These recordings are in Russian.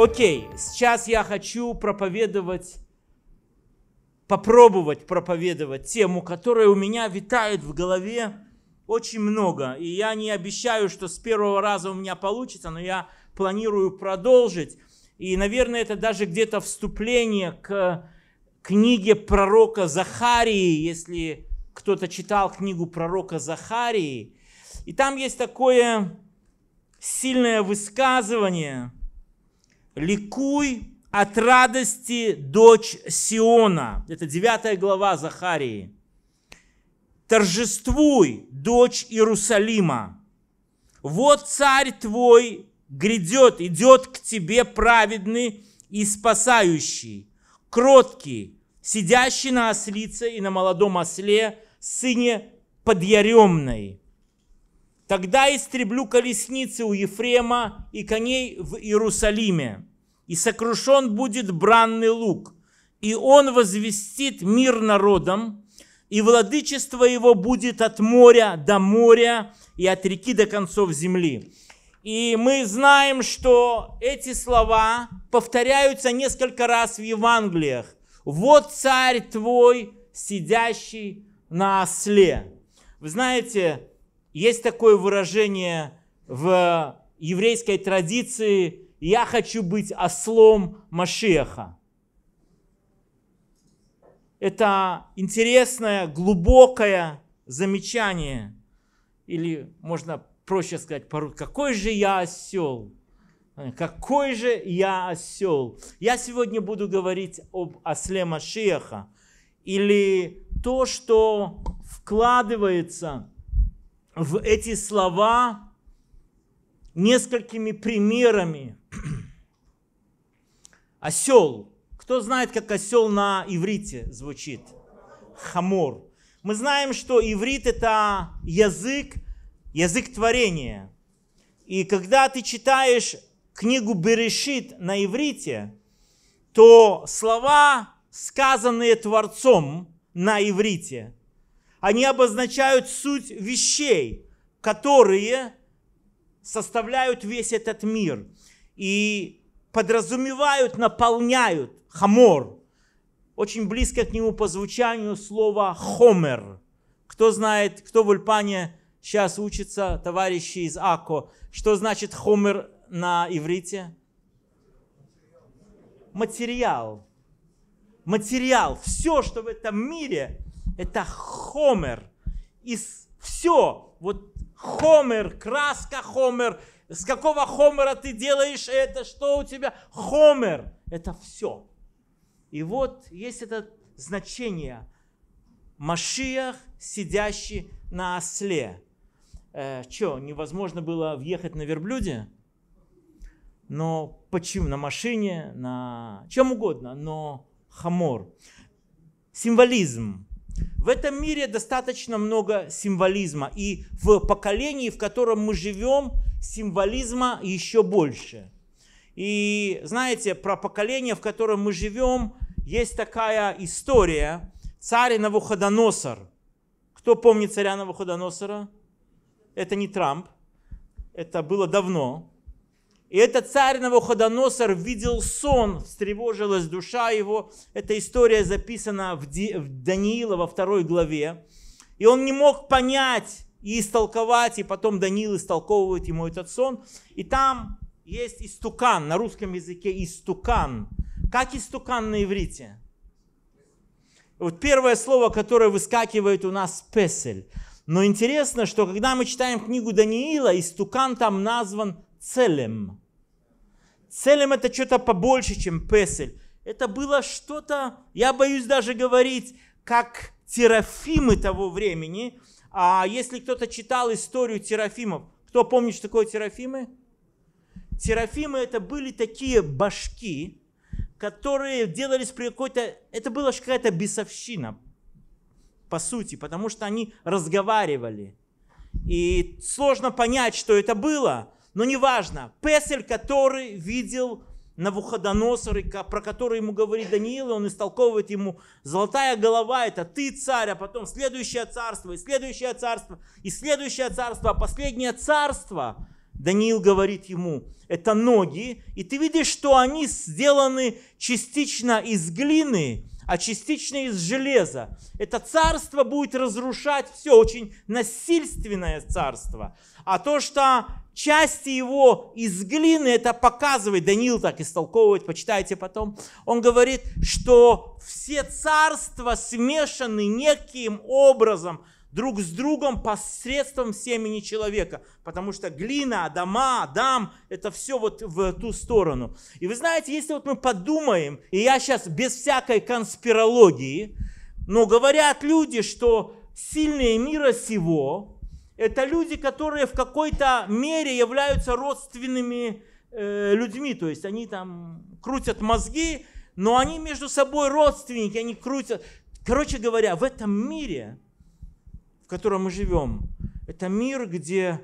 Окей, сейчас я хочу проповедовать, попробовать проповедовать тему, которая у меня витает в голове очень много. И я не обещаю, что с первого раза у меня получится, но я планирую продолжить. И, наверное, это даже где-то вступление к книге пророка Захарии, если кто-то читал книгу пророка Захарии. И там есть такое сильное высказывание, «Ликуй от радости дочь Сиона». Это 9 глава Захарии. «Торжествуй, дочь Иерусалима! Вот царь твой грядет, идет к тебе праведный и спасающий, кроткий, сидящий на ослице и на молодом осле, сыне подъяремной. Тогда истреблю колесницы у Ефрема и коней в Иерусалиме, и сокрушен будет бранный лук, и он возвестит мир народам, и владычество его будет от моря до моря и от реки до концов земли. И мы знаем, что эти слова повторяются несколько раз в Евангелиях. «Вот царь твой, сидящий на осле». Вы знаете, есть такое выражение в еврейской традиции «я хочу быть ослом Машеха». Это интересное, глубокое замечание. Или можно проще сказать по какой же я осел? Какой же я осел? Я сегодня буду говорить об осле Машеха. Или то, что вкладывается в эти слова несколькими примерами. Осел. Кто знает, как осел на иврите звучит? Хамор. Мы знаем, что иврит это язык, язык творения. И когда ты читаешь книгу Берешит на иврите, то слова, сказанные Творцом на иврите, они обозначают суть вещей, которые составляют весь этот мир и подразумевают, наполняют хамор. Очень близко к нему по звучанию слово хомер. Кто знает, кто в Ульпане сейчас учится, товарищи из АКО, что значит хомер на иврите? Материал. Материал. Все, что в этом мире – это хомер. и все. Вот хомер, краска хомер. С какого хомера ты делаешь это? Что у тебя? Хомер. Это все. И вот есть это значение. Машиях, сидящий на осле. Э, Че, невозможно было въехать на верблюде? Но почему? На машине, на чем угодно, но хамор. Символизм. В этом мире достаточно много символизма, и в поколении, в котором мы живем, символизма еще больше. И знаете, про поколение, в котором мы живем, есть такая история. Царь Навуходоносор. Кто помнит царя Навуходоносора? Это не Трамп, это было давно. И этот царь Навуходоносор видел сон, встревожилась душа его. Эта история записана в Даниила во второй главе. И он не мог понять и истолковать, и потом Даниил истолковывает ему этот сон. И там есть истукан, на русском языке истукан. Как истукан на иврите? Вот первое слово, которое выскакивает у нас «песель». Но интересно, что когда мы читаем книгу Даниила, истукан там назван целем. Целем это что-то побольше, чем песель. Это было что-то, я боюсь даже говорить, как терафимы того времени. А если кто-то читал историю терафимов, кто помнит, что такое терафимы? Терафимы это были такие башки, которые делались при какой-то... Это была какая-то бесовщина, по сути, потому что они разговаривали. И сложно понять, что это было – но неважно, Песель, который видел Навуходоносор, про который ему говорит Даниил, и он истолковывает ему, золотая голова – это ты царь, а потом следующее царство, и следующее царство, и следующее царство, а последнее царство, Даниил говорит ему, это ноги, и ты видишь, что они сделаны частично из глины, а частично из железа. Это царство будет разрушать все, очень насильственное царство. А то, что части его из глины, это показывает, Даниил так истолковывает, почитайте потом, он говорит, что все царства смешаны неким образом друг с другом посредством семени человека, потому что глина, Адама, дам, это все вот в ту сторону. И вы знаете, если вот мы подумаем, и я сейчас без всякой конспирологии, но говорят люди, что сильные мира сего, это люди, которые в какой-то мере являются родственными э, людьми, то есть они там крутят мозги, но они между собой родственники, они крутят. Короче говоря, в этом мире, в котором мы живем, это мир, где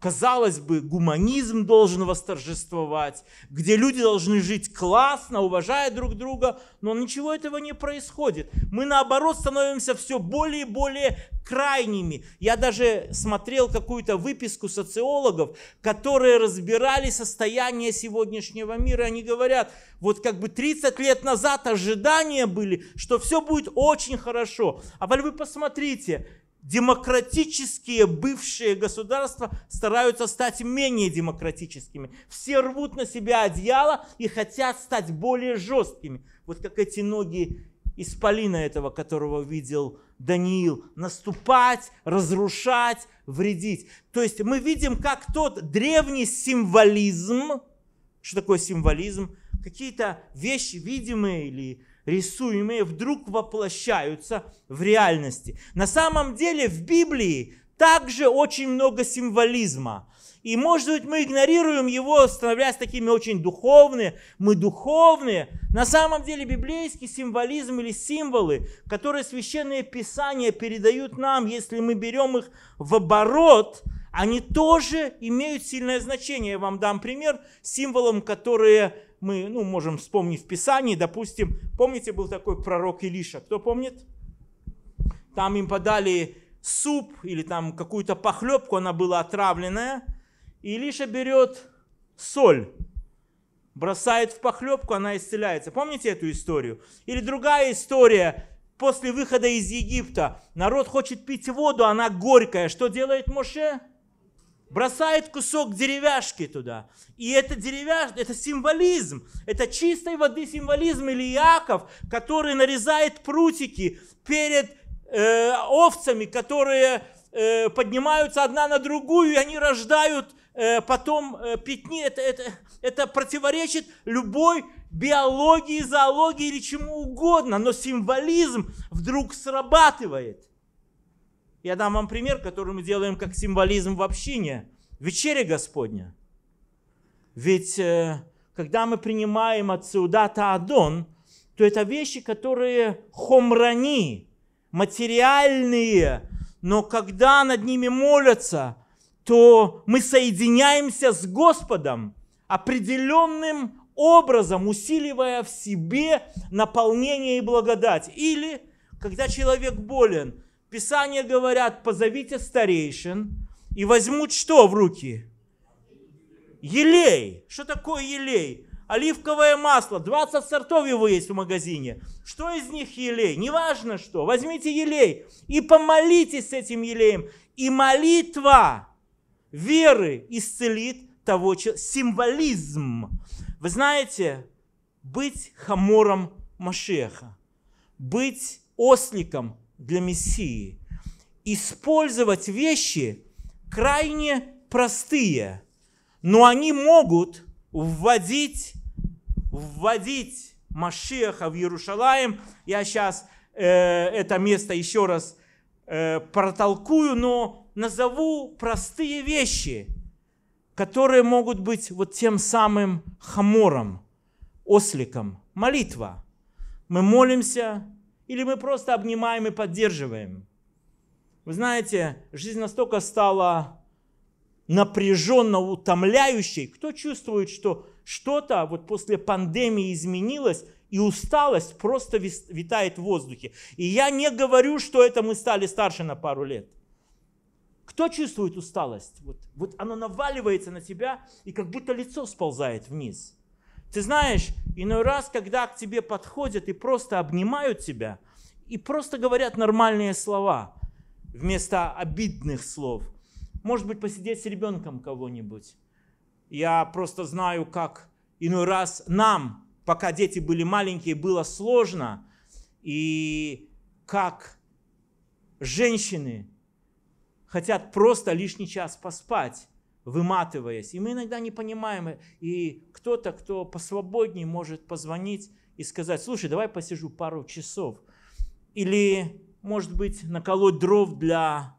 казалось бы, гуманизм должен восторжествовать, где люди должны жить классно, уважая друг друга, но ничего этого не происходит. Мы, наоборот, становимся все более и более крайними. Я даже смотрел какую-то выписку социологов, которые разбирали состояние сегодняшнего мира. Они говорят, вот как бы 30 лет назад ожидания были, что все будет очень хорошо. А вы посмотрите, демократические бывшие государства стараются стать менее демократическими. Все рвут на себя одеяло и хотят стать более жесткими. Вот как эти ноги исполина этого, которого видел Даниил. Наступать, разрушать, вредить. То есть мы видим, как тот древний символизм, что такое символизм, какие-то вещи видимые или рисуемые вдруг воплощаются в реальности. На самом деле в Библии также очень много символизма. И, может быть, мы игнорируем его, становясь такими очень духовными. Мы духовные. На самом деле, библейский символизм или символы, которые священные писания передают нам, если мы берем их в оборот, они тоже имеют сильное значение. Я вам дам пример символом, которые мы ну, можем вспомнить в Писании, допустим, помните, был такой пророк Илиша, кто помнит? Там им подали суп или там какую-то похлебку, она была отравленная, и Илиша берет соль, бросает в похлебку, она исцеляется. Помните эту историю? Или другая история, после выхода из Египта, народ хочет пить воду, она горькая, что делает Моше? бросает кусок деревяшки туда. И это деревяш, это символизм, это чистой воды символизм или Иаков, который нарезает прутики перед э, овцами, которые э, поднимаются одна на другую, и они рождают э, потом э, пятни. Это, это, это противоречит любой биологии, зоологии или чему угодно, но символизм вдруг срабатывает. Я дам вам пример, который мы делаем как символизм в общине. Вечеря Господня. Ведь э, когда мы принимаем от Сеудата Адон, то это вещи, которые хомрани, материальные, но когда над ними молятся, то мы соединяемся с Господом определенным образом, усиливая в себе наполнение и благодать. Или когда человек болен – Писания говорят, позовите старейшин и возьмут что в руки? Елей. Что такое елей? оливковое масло, 20 сортов его есть в магазине. Что из них елей? Неважно что. Возьмите елей и помолитесь с этим елеем. И молитва веры исцелит того человека. Символизм. Вы знаете, быть хамором Машеха, быть осликом, для Мессии. Использовать вещи крайне простые, но они могут вводить, вводить Машеха в Иерушалаем. Я сейчас э, это место еще раз э, протолкую, но назову простые вещи, которые могут быть вот тем самым хамором, осликом. Молитва. Мы молимся, или мы просто обнимаем и поддерживаем? Вы знаете, жизнь настолько стала напряженно утомляющей. Кто чувствует, что что-то вот после пандемии изменилось, и усталость просто витает в воздухе. И я не говорю, что это мы стали старше на пару лет. Кто чувствует усталость? Вот, вот оно наваливается на тебя, и как будто лицо сползает вниз. Ты знаешь, иной раз, когда к тебе подходят и просто обнимают тебя, и просто говорят нормальные слова вместо обидных слов. Может быть, посидеть с ребенком кого-нибудь. Я просто знаю, как иной раз нам, пока дети были маленькие, было сложно, и как женщины хотят просто лишний час поспать выматываясь. И мы иногда не понимаем, и кто-то, кто посвободнее, может позвонить и сказать, слушай, давай посижу пару часов. Или, может быть, наколоть дров для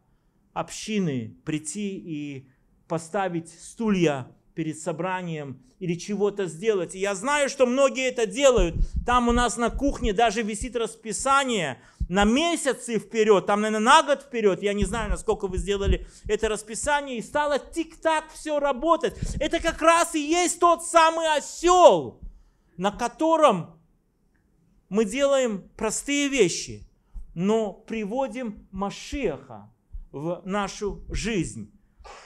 общины, прийти и поставить стулья перед собранием или чего-то сделать. И я знаю, что многие это делают. Там у нас на кухне даже висит расписание – на месяцы вперед, там, наверное, на год вперед, я не знаю, насколько вы сделали это расписание, и стало тик-так все работать. Это как раз и есть тот самый осел, на котором мы делаем простые вещи, но приводим Машеха в нашу жизнь.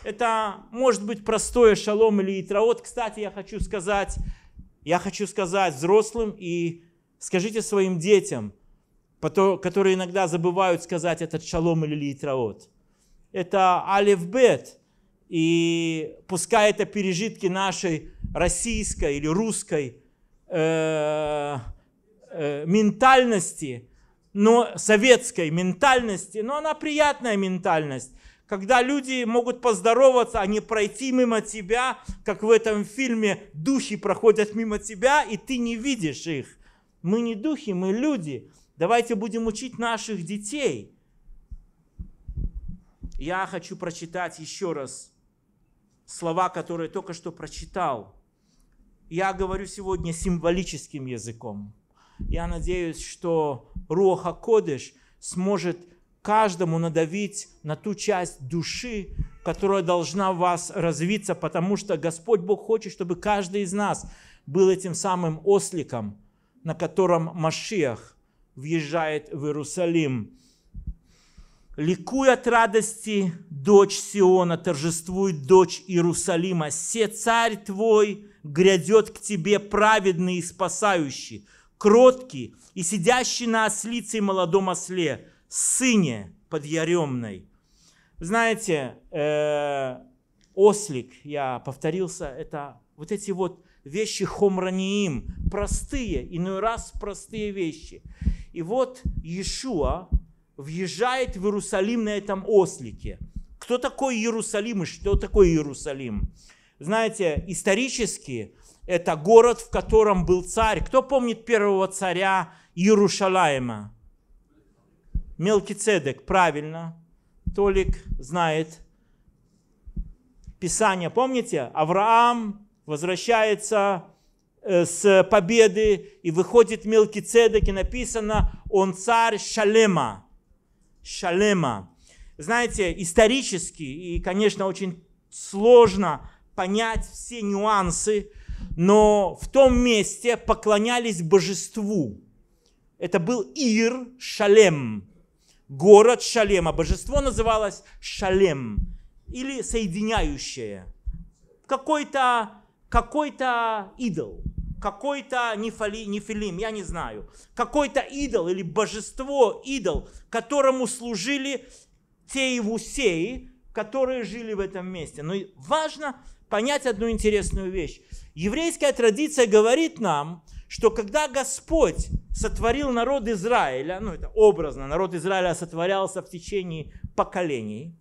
Это может быть простое шалом или итраот. Кстати, я хочу сказать, я хочу сказать взрослым и скажите своим детям – которые иногда забывают сказать этот шалом или литраот. Это алифбет. И пускай это пережитки нашей российской или русской э, э, ментальности, но советской ментальности, но она приятная ментальность когда люди могут поздороваться, а не пройти мимо тебя, как в этом фильме духи проходят мимо тебя, и ты не видишь их. Мы не духи, мы люди. Давайте будем учить наших детей. Я хочу прочитать еще раз слова, которые только что прочитал. Я говорю сегодня символическим языком. Я надеюсь, что Руаха Кодыш сможет каждому надавить на ту часть души, которая должна в вас развиться, потому что Господь Бог хочет, чтобы каждый из нас был этим самым осликом, на котором Машиах въезжает в Иерусалим. «Ликуй от радости, дочь Сиона, торжествует дочь Иерусалима. Все царь твой грядет к тебе праведный и спасающий, кроткий и сидящий на ослице и молодом осле, сыне под яремной». Знаете, э, ослик, я повторился, это вот эти вот вещи хомраниим, простые, иной раз простые вещи. И вот Иешуа въезжает в Иерусалим на этом ослике. Кто такой Иерусалим и что такое Иерусалим? Знаете, исторически это город, в котором был царь. Кто помнит первого царя Иерушалаема? Мелкицедек, правильно. Толик знает Писание. Помните, Авраам возвращается Э, с победы, и выходит мелкий цедек, и написано, он царь Шалема. Шалема. Знаете, исторически, и, конечно, очень сложно понять все нюансы, но в том месте поклонялись божеству. Это был Ир Шалем, город Шалема. Божество называлось Шалем, или соединяющее. Какой-то какой-то идол – какой-то нефали, нефилим, я не знаю, какой-то идол или божество, идол, которому служили те ивусеи, которые жили в этом месте. Но важно понять одну интересную вещь. Еврейская традиция говорит нам, что когда Господь сотворил народ Израиля, ну это образно, народ Израиля сотворялся в течение поколений,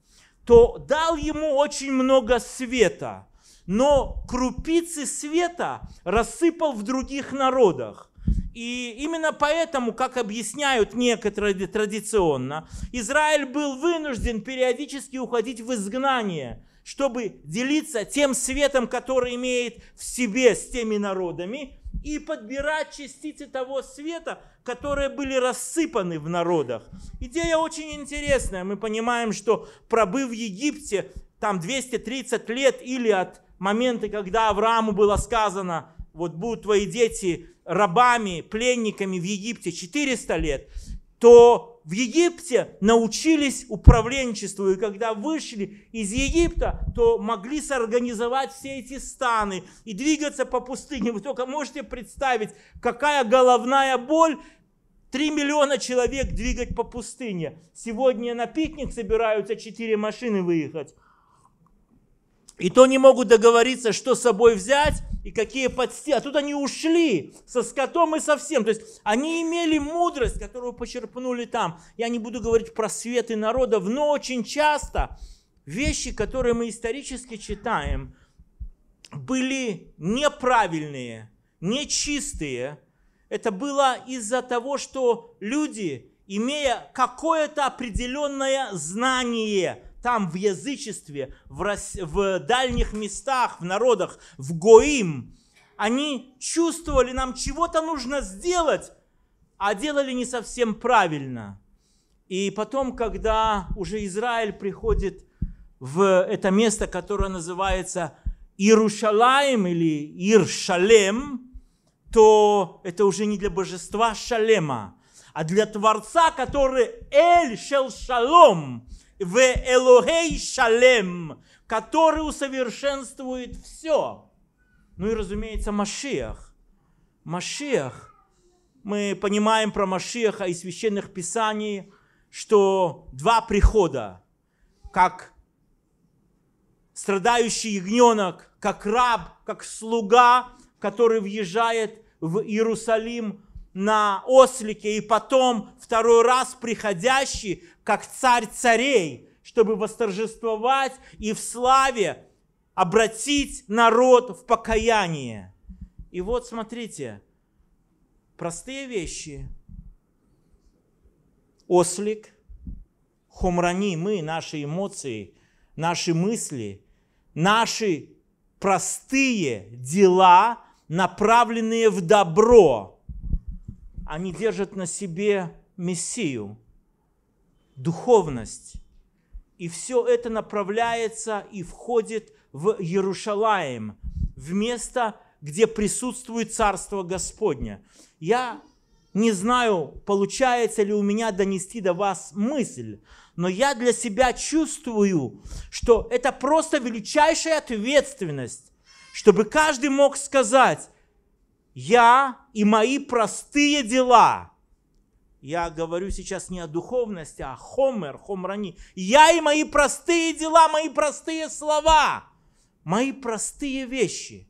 то дал ему очень много света – но крупицы света рассыпал в других народах. И именно поэтому, как объясняют некоторые традиционно, Израиль был вынужден периодически уходить в изгнание, чтобы делиться тем светом, который имеет в себе с теми народами, и подбирать частицы того света, которые были рассыпаны в народах. Идея очень интересная. Мы понимаем, что пробыв в Египте там 230 лет или от моменты, когда Аврааму было сказано, вот будут твои дети рабами, пленниками в Египте 400 лет, то в Египте научились управленчеству, и когда вышли из Египта, то могли сорганизовать все эти станы и двигаться по пустыне. Вы только можете представить, какая головная боль 3 миллиона человек двигать по пустыне. Сегодня на пикник собираются 4 машины выехать. И то не могут договориться, что с собой взять и какие подсти. А тут они ушли со скотом и со всем. То есть они имели мудрость, которую почерпнули там. Я не буду говорить про светы народов, но очень часто вещи, которые мы исторически читаем, были неправильные, нечистые. Это было из-за того, что люди, имея какое-то определенное знание, там, в язычестве, в, рас... в дальних местах, в народах, в Гоим, они чувствовали, нам чего-то нужно сделать, а делали не совсем правильно. И потом, когда уже Израиль приходит в это место, которое называется Иерушалаем или Иршалем, то это уже не для божества Шалема, а для Творца, который Эль Шел Шалом – в Элогей Шалем, который усовершенствует все. Ну и, разумеется, Машиах. Машиах. Мы понимаем про Машиаха из священных писаний, что два прихода, как страдающий ягненок, как раб, как слуга, который въезжает в Иерусалим, на ослике и потом второй раз приходящий, как царь царей, чтобы восторжествовать и в славе обратить народ в покаяние. И вот смотрите, простые вещи. Ослик, хомрани мы, наши эмоции, наши мысли, наши простые дела, направленные в добро – они держат на себе Мессию, духовность. И все это направляется и входит в Иерушалаем, в место, где присутствует Царство Господне. Я не знаю, получается ли у меня донести до вас мысль, но я для себя чувствую, что это просто величайшая ответственность, чтобы каждый мог сказать, я и мои простые дела. Я говорю сейчас не о духовности, а хомер, хомрани. Я и мои простые дела, мои простые слова, мои простые вещи,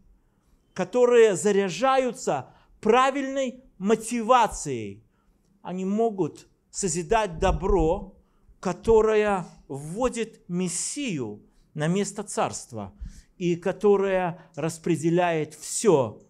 которые заряжаются правильной мотивацией. Они могут созидать добро, которое вводит Мессию на место царства и которое распределяет все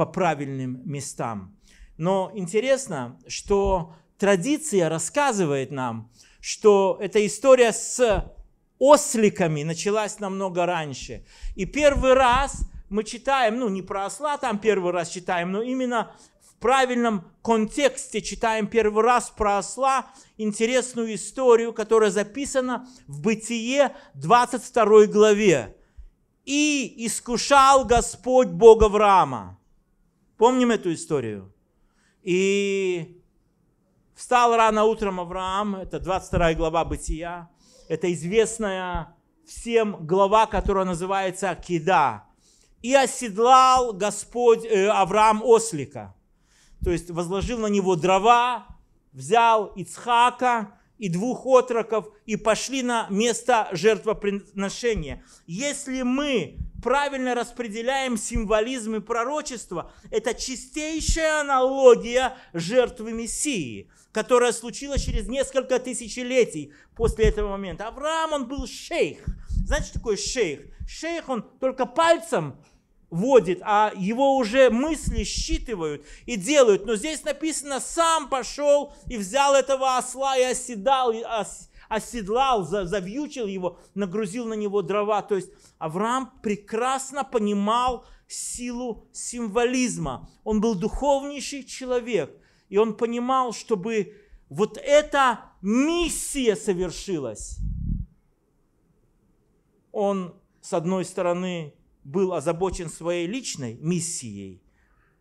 по правильным местам. Но интересно, что традиция рассказывает нам, что эта история с осликами началась намного раньше. И первый раз мы читаем, ну не про осла там первый раз читаем, но именно в правильном контексте читаем первый раз про осла интересную историю, которая записана в Бытие 22 главе. «И искушал Господь Бога Авраама, Помним эту историю? И встал рано утром Авраам, это 22 глава Бытия, это известная всем глава, которая называется Кида. И оседлал Господь э, Авраам ослика, то есть возложил на него дрова, взял Ицхака и двух отроков и пошли на место жертвоприношения. Если мы правильно распределяем символизм и пророчество, это чистейшая аналогия жертвы Мессии, которая случилась через несколько тысячелетий после этого момента. Авраам, он был шейх. Знаете, что такое шейх? Шейх, он только пальцем водит, а его уже мысли считывают и делают. Но здесь написано, сам пошел и взял этого осла и оседал, оседлал, завьючил его, нагрузил на него дрова. То есть Авраам прекрасно понимал силу символизма. Он был духовнейший человек, и он понимал, чтобы вот эта миссия совершилась. Он, с одной стороны, был озабочен своей личной миссией.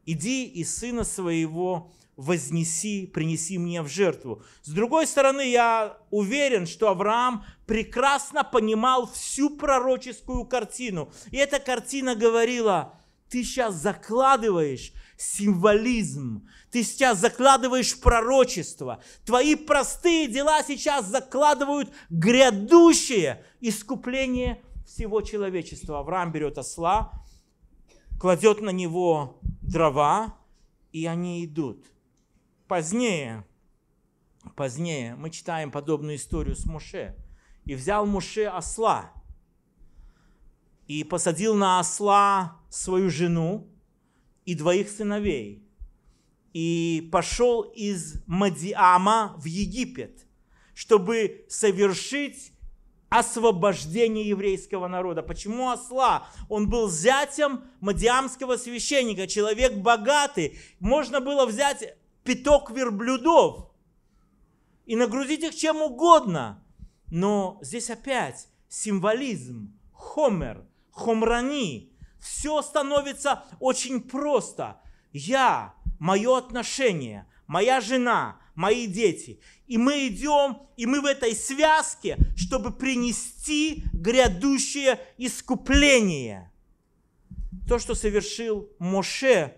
«Иди и сына своего вознеси, принеси мне в жертву. С другой стороны, я уверен, что Авраам прекрасно понимал всю пророческую картину. И эта картина говорила, ты сейчас закладываешь символизм, ты сейчас закладываешь пророчество, твои простые дела сейчас закладывают грядущее искупление всего человечества. Авраам берет осла, кладет на него дрова, и они идут. Позднее, позднее мы читаем подобную историю с Муше. И взял Муше осла и посадил на осла свою жену и двоих сыновей. И пошел из Мадиама в Египет, чтобы совершить освобождение еврейского народа. Почему осла? Он был зятем мадиамского священника, человек богатый. Можно было взять пяток верблюдов и нагрузить их чем угодно. Но здесь опять символизм, хомер, хомрани. Все становится очень просто. Я, мое отношение, моя жена, мои дети. И мы идем, и мы в этой связке, чтобы принести грядущее искупление. То, что совершил Моше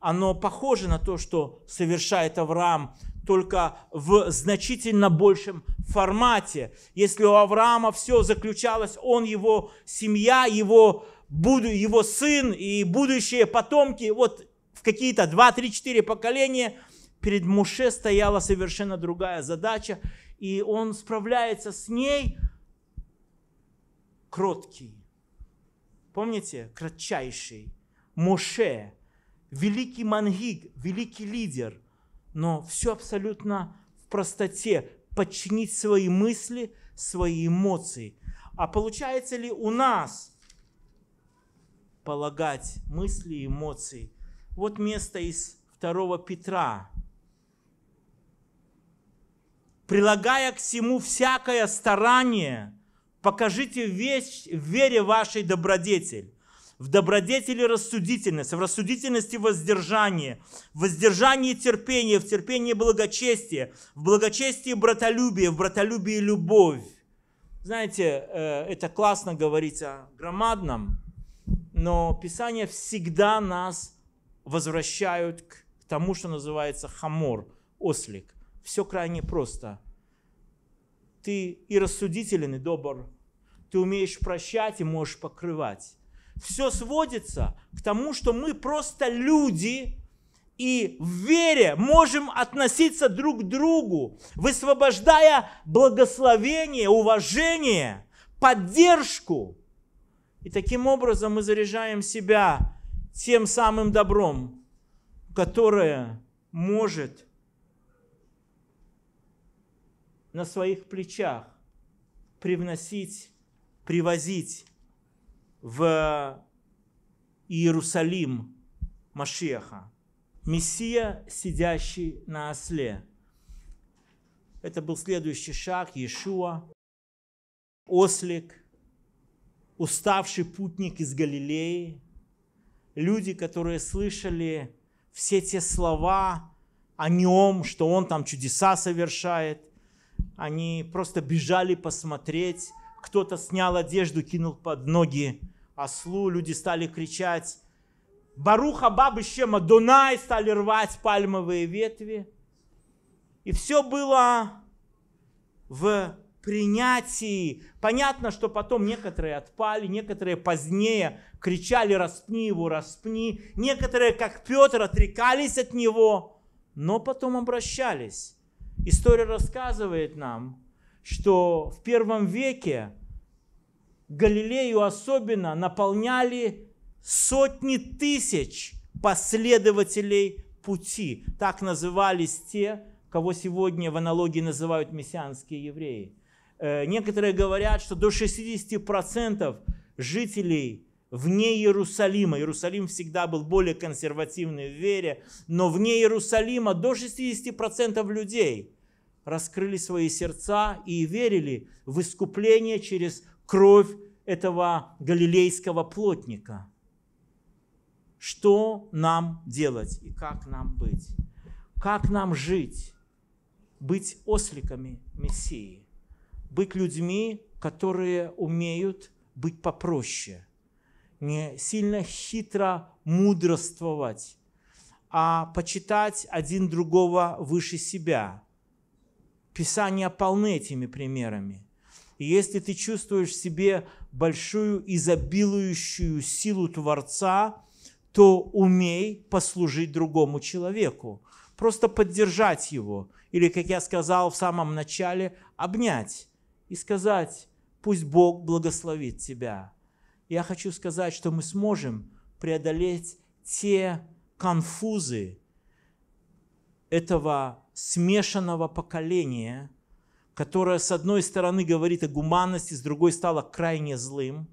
оно похоже на то, что совершает Авраам, только в значительно большем формате. Если у Авраама все заключалось, он, его семья, его, буду, его сын и будущие потомки, вот в какие-то 2, 3, 4 поколения, перед Муше стояла совершенно другая задача, и он справляется с ней кроткий. Помните, кратчайший. Муше великий мангиг, великий лидер, но все абсолютно в простоте, подчинить свои мысли, свои эмоции. А получается ли у нас полагать мысли и эмоции? Вот место из 2 Петра. «Прилагая к всему всякое старание, покажите весь в вере вашей добродетель, в добродетели рассудительность, в рассудительности воздержание, в воздержании терпения, в терпении благочестие, в благочестии братолюбие, в братолюбии любовь. Знаете, э, это классно говорить о громадном, но Писание всегда нас возвращают к тому, что называется хамор, ослик. Все крайне просто. Ты и рассудителен, и добр. Ты умеешь прощать и можешь покрывать все сводится к тому, что мы просто люди, и в вере можем относиться друг к другу, высвобождая благословение, уважение, поддержку. И таким образом мы заряжаем себя тем самым добром, которое может на своих плечах привносить, привозить в Иерусалим Машеха. Мессия, сидящий на осле. Это был следующий шаг Иешуа, ослик, уставший путник из Галилеи, люди, которые слышали все те слова о нем, что он там чудеса совершает, они просто бежали посмотреть, кто-то снял одежду, кинул под ноги ослу, люди стали кричать Баруха Бабы Щема Дунай, стали рвать пальмовые ветви. И все было в принятии. Понятно, что потом некоторые отпали, некоторые позднее кричали «распни его, распни». Некоторые, как Петр, отрекались от него, но потом обращались. История рассказывает нам, что в первом веке Галилею особенно наполняли сотни тысяч последователей пути. Так назывались те, кого сегодня в аналогии называют мессианские евреи. Э, некоторые говорят, что до 60% жителей вне Иерусалима, Иерусалим всегда был более консервативным в вере, но вне Иерусалима до 60% людей раскрыли свои сердца и верили в искупление через кровь этого галилейского плотника. Что нам делать и как нам быть? Как нам жить? Быть осликами Мессии. Быть людьми, которые умеют быть попроще. Не сильно хитро мудрствовать, а почитать один другого выше себя. Писания полны этими примерами – и если ты чувствуешь в себе большую изобилующую силу Творца, то умей послужить другому человеку. Просто поддержать его. Или, как я сказал в самом начале, обнять и сказать, пусть Бог благословит тебя. Я хочу сказать, что мы сможем преодолеть те конфузы этого смешанного поколения – которое, с одной стороны, говорит о гуманности, с другой стало крайне злым,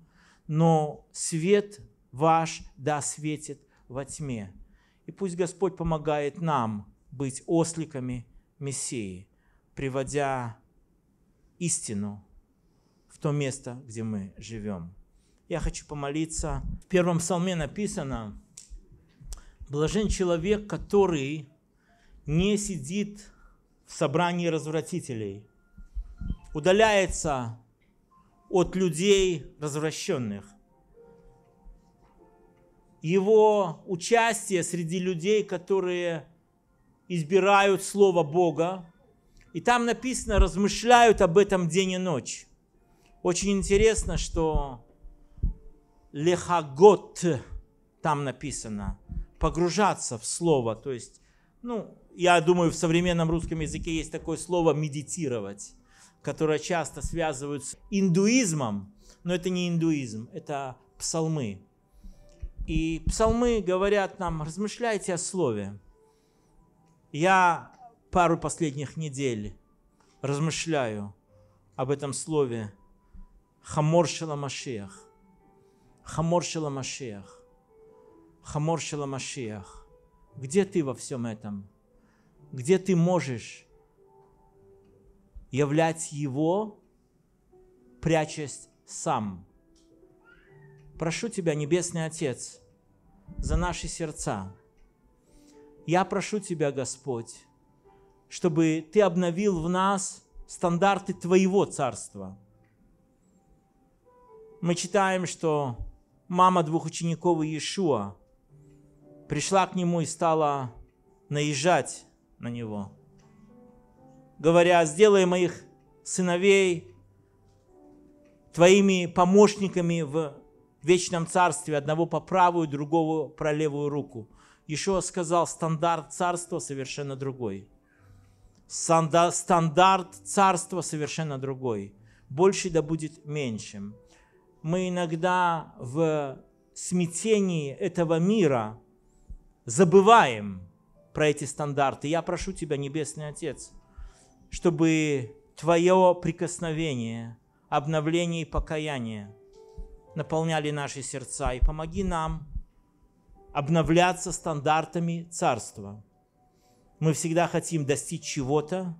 но свет ваш да светит во тьме. И пусть Господь помогает нам быть осликами Мессии, приводя истину в то место, где мы живем. Я хочу помолиться. В первом псалме написано, «Блажен человек, который не сидит в собрании развратителей, удаляется от людей развращенных. Его участие среди людей, которые избирают Слово Бога, и там написано, размышляют об этом день и ночь. Очень интересно, что лехагот там написано, погружаться в слово, то есть, ну, я думаю, в современном русском языке есть такое слово медитировать которые часто связывают с индуизмом, но это не индуизм, это псалмы. И псалмы говорят нам, размышляйте о слове. Я пару последних недель размышляю об этом слове «хамор шаламашиях». «Хамор шаламашиях». «Хамор шаламашиях». Где ты во всем этом? Где ты можешь являть Его, прячась сам. Прошу Тебя, Небесный Отец, за наши сердца. Я прошу Тебя, Господь, чтобы Ты обновил в нас стандарты Твоего Царства. Мы читаем, что мама двух учеников Иешуа пришла к нему и стала наезжать на него – говоря, сделай моих сыновей твоими помощниками в вечном царстве, одного по правую, другого про левую руку. Еще сказал, стандарт царства совершенно другой. Стандарт царства совершенно другой. Больше да будет меньшим. Мы иногда в смятении этого мира забываем про эти стандарты. Я прошу Тебя, Небесный Отец, чтобы Твое прикосновение, обновление и покаяние наполняли наши сердца. И помоги нам обновляться стандартами Царства. Мы всегда хотим достичь чего-то,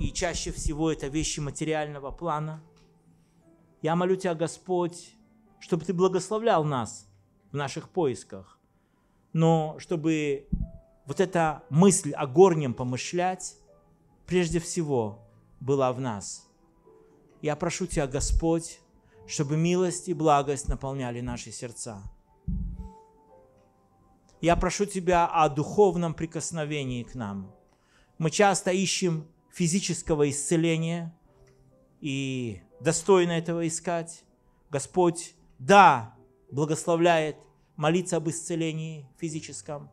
и чаще всего это вещи материального плана. Я молю Тебя, Господь, чтобы Ты благословлял нас в наших поисках, но чтобы вот эта мысль о горнем помышлять, прежде всего была в нас. Я прошу Тебя, Господь, чтобы милость и благость наполняли наши сердца. Я прошу Тебя о духовном прикосновении к нам. Мы часто ищем физического исцеления и достойно этого искать. Господь, да, благословляет молиться об исцелении физическом,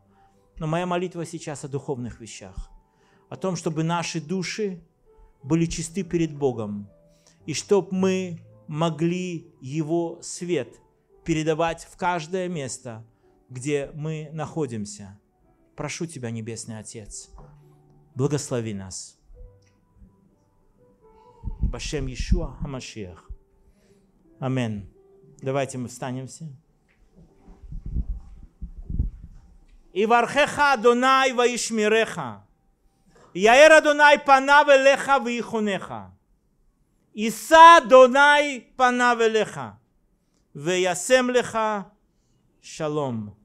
но моя молитва сейчас о духовных вещах – о том, чтобы наши души были чисты перед Богом, и чтобы мы могли Его свет передавать в каждое место, где мы находимся. Прошу Тебя, Небесный Отец, благослови нас. Башем Иешуа Хамашиях. Амин. Давайте мы встанем все. И вархеха Дунай ваишмиреха. יאר אדוני פניו אליך ויחונך יישא אדוני פניו אליך וישם לך שלום